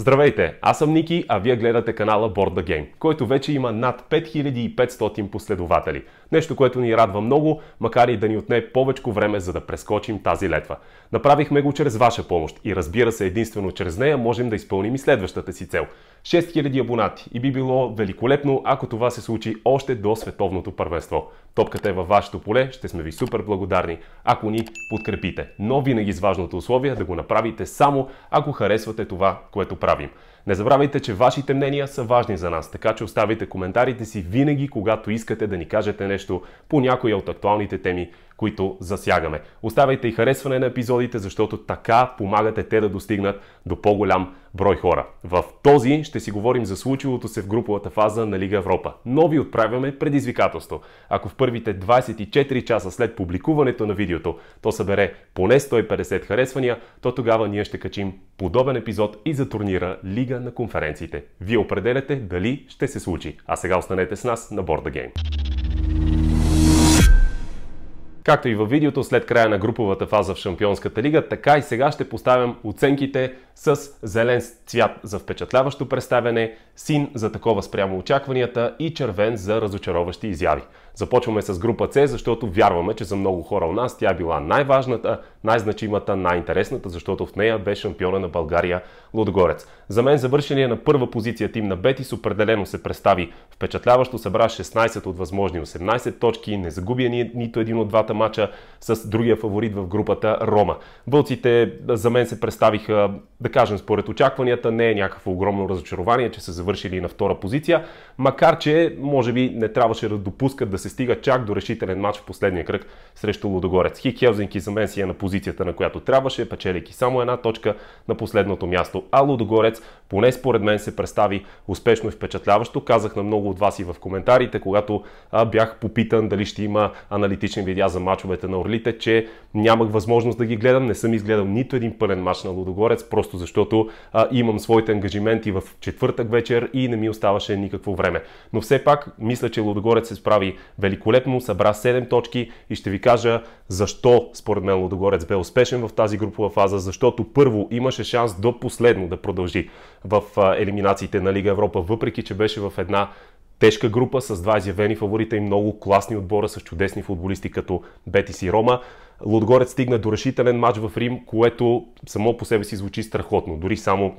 Здравейте, аз съм Ники, а вие гледате канала Board the Game, който вече има над 5500 последователи. Нещо, което ни радва много, макар и да ни отне повече време, за да прескочим тази летва. Направихме го чрез ваша помощ и разбира се, единствено чрез нея можем да изпълним и следващата си цел. 6000 абонати и би било великолепно, ако това се случи още до световното първенство. Топката е във вашето поле, ще сме ви супер благодарни, ако ни подкрепите. Но винаги с важното условие да го направите само, ако харесвате това, което правите правим. Не забравяйте, че вашите мнения са важни за нас, така че оставяйте коментарите си винаги, когато искате да ни кажете нещо по някоя от актуалните теми, които засягаме. Оставяйте и харесване на епизодите, защото така помагате те да достигнат до по-голям брой хора. В този ще си говорим за случилото се в груповата фаза на Лига Европа. Но ви отправяме предизвикателство. Ако в първите 24 часа след публикуването на видеото то събере поне 150 харесвания, то тогава ние ще качим подобен епизод и за турнира Лига на конференциите. Вие определяте дали ще се случи. А сега останете с нас на Board the Game. Както и във видеото след края на груповата фаза в Шампионската лига, така и сега ще поставям оценките с зелен цвят за впечатляващо представяне, син за такова спрямо очакванията и червен за разочароващи изяви. Започваме с група С, защото вярваме, че за много хора у нас тя била най-важната, най-значимата, най-интересната, защото в нея бе шампиона на България Лудогорец. За мен завършения на първа позиция тим на Бетис определено се представи впечатляващо, събра 16 от възможни 18 точки, не загуби ни, нито един от двата мача с другия фаворит в групата Рома. Вълците за мен се представиха, да кажем, според очакванията, не е някакво огромно разочарование, че се завърши завършили на втора позиция, макар че може би не трябваше да допускат да се стига чак до решителен матч в последния кръг срещу Лудогорец. Хик Хелзинки за мен си е на позицията, на която трябваше, печелейки само една точка на последното място. А Лудогорец поне според мен се представи успешно и впечатляващо. Казах на много от вас и в коментарите, когато а, бях попитан дали ще има аналитични видеа за мачовете на Орлите, че нямах възможност да ги гледам. Не съм изгледал нито един пълен мач на Лудогорец, просто защото а, имам своите ангажименти в четвъртък вечер и не ми оставаше никакво време. Но все пак, мисля, че Лудогорец се справи великолепно, събра 7 точки и ще ви кажа защо според мен Лудогорец бе успешен в тази групова фаза, защото първо имаше шанс до последно да продължи в елиминациите на Лига Европа, въпреки че беше в една тежка група с два изявени фаворита и много класни отбора с чудесни футболисти като Бетис и Рома. Лудгорец стигна до решителен матч в Рим, което само по себе си звучи страхотно. Дори само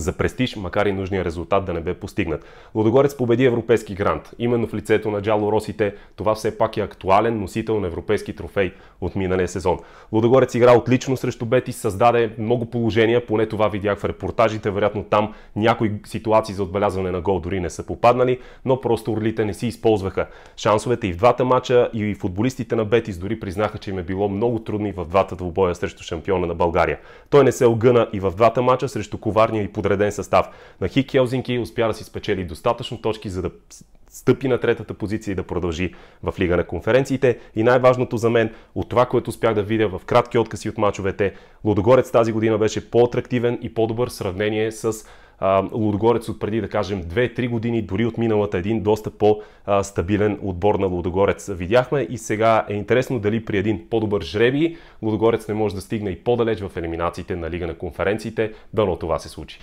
за престиж, макар и нужния резултат да не бе постигнат. Лодогорец победи европейски грант. Именно в лицето на джало Росите, това все пак е актуален носител на европейски трофей от миналия сезон. Лодогорец игра отлично срещу Бетис, създаде много положения, поне това видях в репортажите, вероятно там някои ситуации за отбелязване на гол дори не са попаднали, но просто орлите не си използваха шансовете и в двата мача и футболистите на Бетис дори признаха, че им е било много трудно и в двата двобоя срещу шампиона на България. Той не се огъна и в двата мача срещу Коварния и подреден състав. На Хик Хелзинки успя да си спечели достатъчно точки, за да стъпи на третата позиция и да продължи в Лига на конференциите. И най-важното за мен, от това, което успях да видя в кратки откази от мачовете, Лодогорец тази година беше по-атрактивен и по-добър в сравнение с Лудогорец от преди, да кажем, 2-3 години, дори от миналата един доста по-стабилен отбор на Лудогорец видяхме и сега е интересно дали при един по-добър жреби Лудогорец не може да стигне и по-далеч в елиминациите на Лига на конференциите. Дано това се случи.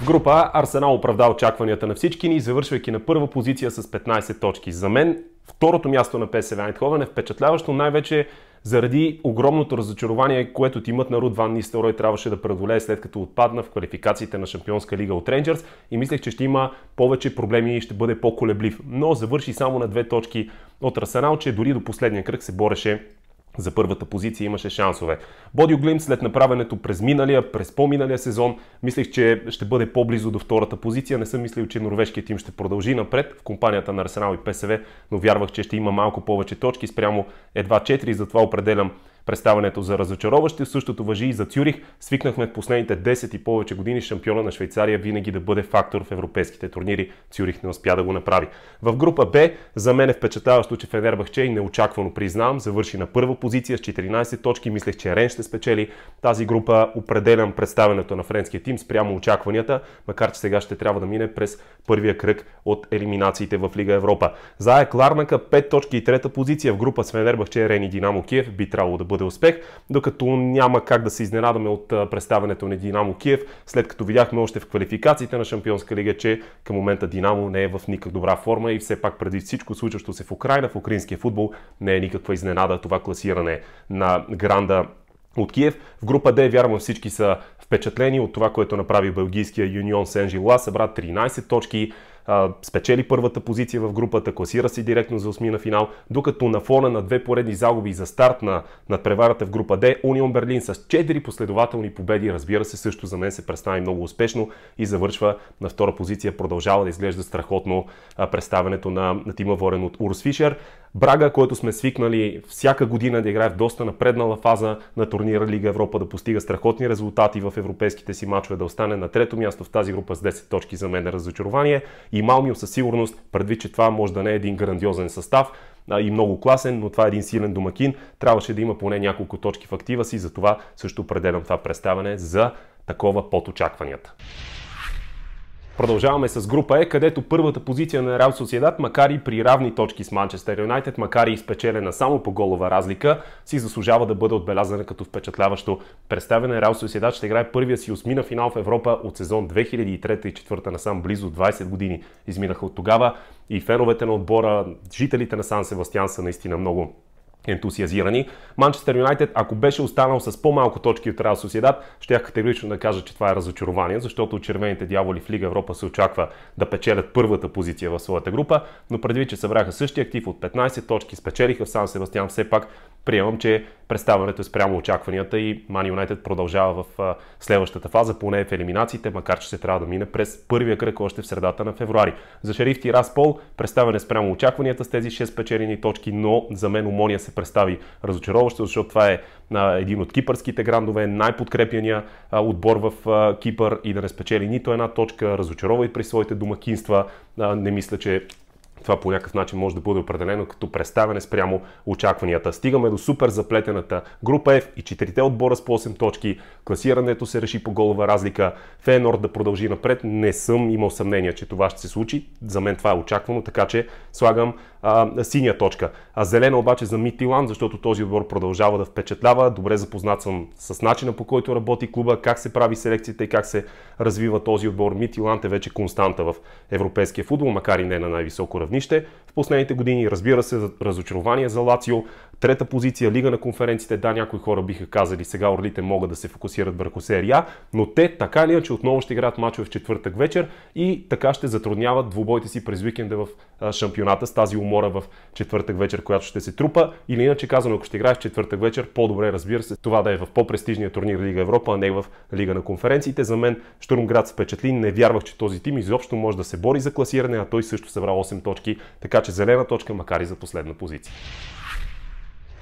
В група Арсенал оправда очакванията на всички ни, завършвайки на първа позиция с 15 точки. За мен второто място на ПСВ Айнтховен е впечатляващо най-вече заради огромното разочарование, което тимът на Руд Ван Нистелрой трябваше да преодолее след като отпадна в квалификациите на Шампионска лига от Рейнджърс и мислех, че ще има повече проблеми и ще бъде по-колеблив. Но завърши само на две точки от Арсенал, че дори до последния кръг се бореше за първата позиция имаше шансове. Бодио Глим след направенето през миналия, през по-миналия сезон, мислех, че ще бъде по-близо до втората позиция. Не съм мислил, че норвежкият тим ще продължи напред в компанията на Арсенал и ПСВ, но вярвах, че ще има малко повече точки спрямо едва 4 затова определям Представането за разочароващи същото въжи и за Цюрих. Свикнахме в последните 10 и повече години шампиона на Швейцария винаги да бъде фактор в европейските турнири. Цюрих не успя да го направи. В група Б за мен е впечатляващо, че Фенербахче и неочаквано признавам, завърши на първа позиция с 14 точки. Мислех, че Рен ще спечели. Тази група определям представенето на френския тим спрямо очакванията, макар че сега ще трябва да мине през първия кръг от елиминациите в Лига Европа. Заек Ларнака 5 точки и трета позиция в група с Фенербахче, Рен и Динамо Киев би трябвало да бъде успех, докато няма как да се изненадаме от представянето на Динамо Киев, след като видяхме още в квалификациите на Шампионска лига, че към момента Динамо не е в никак добра форма и все пак преди всичко случващо се в Украина, в украинския футбол, не е никаква изненада това класиране на гранда от Киев. В група D, вярвам, всички са впечатлени от това, което направи бългийския Юнион Сен Жила. Събра 13 точки, а, спечели първата позиция в групата, класира се директно за осми на финал, докато на фона на две поредни загуби за старт на надпреварата в група Д, Унион Берлин с 4 последователни победи, разбира се, също за мен се представи много успешно и завършва на втора позиция, продължава да изглежда страхотно представенето на, на Тима Ворен от Урс Фишер. Брага, който сме свикнали всяка година да играе в доста напреднала фаза на турнира Лига Европа, да постига страхотни резултати в европейските си мачове, да остане на трето място в тази група с 10 точки за мен е разочарование. И Малмио със сигурност, предвид, че това може да не е един грандиозен състав, и много класен, но това е един силен домакин. Трябваше да има поне няколко точки в актива си, затова също определям това представяне за такова под очакванията. Продължаваме с група Е, където първата позиция на Реал Соседат, макар и при равни точки с Манчестър Юнайтед, макар и изпечелена само по голова разлика, си заслужава да бъде отбелязана като впечатляващо. Представена Реал Соседат ще играе първия си осмина финал в Европа от сезон 2003 и 2004 насам близо 20 години изминаха от тогава и феновете на отбора, жителите на Сан Севастиан са наистина много ентусиазирани. Манчестър Юнайтед, ако беше останал с по-малко точки от Реал Соседат, я категорично да кажа, че това е разочарование, защото червените дяволи в Лига Европа се очаква да печелят първата позиция в своята група, но предвид, че събраха същия актив от 15 точки, спечелиха в Сан Себастьян, все пак приемам, че представането е спрямо очакванията и Ман Юнайтед продължава в следващата фаза, поне в елиминациите, макар че се трябва да мине през първия кръг още в средата на февруари. За Шериф Распол, представяне спрямо очакванията с тези 6 печелени точки, но за мен Умония се представи разочароващо, защото това е един от кипърските грандове, най-подкрепяния отбор в Кипър и да не спечели нито една точка, разочарова и при своите домакинства. Не мисля, че това по някакъв начин може да бъде определено като представяне спрямо очакванията. Стигаме до супер заплетената група F и четирите отбора с по 8 точки. Класирането се реши по голова разлика. Фенор да продължи напред. Не съм имал съмнение, че това ще се случи. За мен това е очаквано, така че слагам а, синя точка. А зелена обаче за Митилан, защото този отбор продължава да впечатлява. Добре запознат съм с начина по който работи клуба, как се прави селекцията и как се развива този отбор. Митилан е вече константа в европейския футбол, макар и не на най-високо равнище в последните години. Разбира се, разочарование за Лацио, трета позиция, Лига на конференците. Да, някои хора биха казали, сега Орлите могат да се фокусират върху серия, но те така е, че отново ще играят мачове в четвъртък вечер и така ще затрудняват двубойте си през уикенда в шампионата с тази умора в четвъртък вечер, която ще се трупа. Или иначе казано, ако ще играеш в четвъртък вечер, по-добре разбира се, това да е в по-престижния турнир Лига Европа, а не в Лига на конференциите. За мен Штурмград впечатли, не вярвах, че този тим изобщо може да се бори за класиране, а той също събра 8 точки точки, така че зелена точка макар и за последна позиция.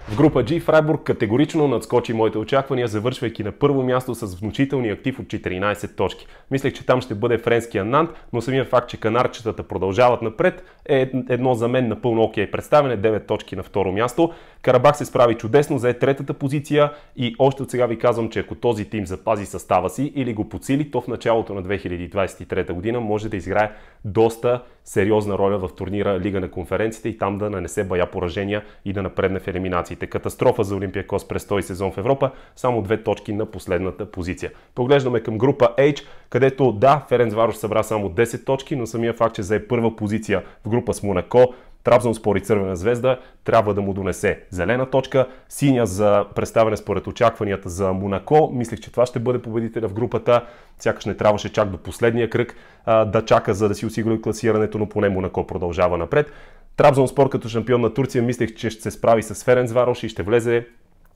В група G Фрайбург категорично надскочи моите очаквания, завършвайки на първо място с внушителния актив от 14 точки. Мислех, че там ще бъде френския Нант, но самия факт, че канарчетата продължават напред е едно за мен напълно окей представене, 9 точки на второ място. Карабах се справи чудесно, зае третата позиция и още от сега ви казвам, че ако този тим запази състава си или го подсили, то в началото на 2023 година може да изграе доста сериозна роля в турнира Лига на конференците и там да нанесе бая поражения и да напредне в елиминациите. Катастрофа за Олимпия Кос през този сезон в Европа, само две точки на последната позиция. Поглеждаме към група H, където да, Ференц Варош събра само 10 точки, но самия факт, че зае първа позиция в група с Монако, Трабзон спори Цървена звезда, трябва да му донесе зелена точка, синя за представяне според очакванията за Монако. Мислих, че това ще бъде победителя в групата. Сякаш не трябваше чак до последния кръг а, да чака, за да си осигури класирането, но поне Монако продължава напред. Трабзон спор като шампион на Турция мислех, че ще се справи с Ференцварош и ще влезе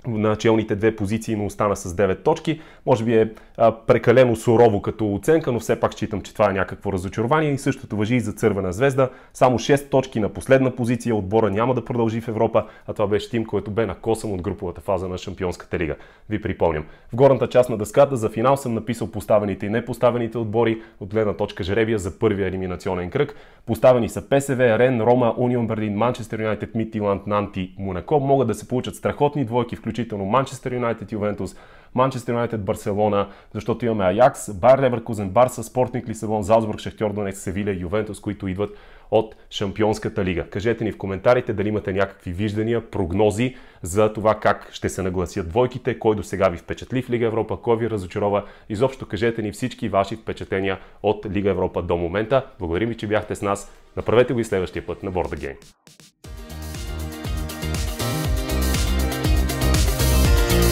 на челните две позиции, но остана с 9 точки. Може би е а, прекалено сурово като оценка, но все пак считам, че това е някакво разочарование и същото въжи и за Цървена звезда. Само 6 точки на последна позиция, отбора няма да продължи в Европа, а това беше тим, който бе накосан от груповата фаза на Шампионската лига. Ви припомням. В горната част на дъската за финал съм написал поставените и непоставените отбори от гледна точка Жеревия за първия елиминационен кръг. Поставени са ПСВ, Рен, Рома, Унион Берлин, Манчестър Юнайтед, Митиланд, Нанти, Монако. Могат да се получат страхотни двойки, включително включително Манчестър Юнайтед, Ювентус, Манчестър Юнайтед, Барселона, защото имаме Аякс, Байер Леверкузен, Барса, Спортник Лисабон, Залцбург, Шахтьор Донец, Севиля, Ювентус, които идват от Шампионската лига. Кажете ни в коментарите дали имате някакви виждания, прогнози за това как ще се нагласят двойките, кой до сега ви впечатли в Лига Европа, кой ви разочарова. Изобщо кажете ни всички ваши впечатления от Лига Европа до момента. Благодарим ви, че бяхте с нас. Направете го и следващия път на Board Game.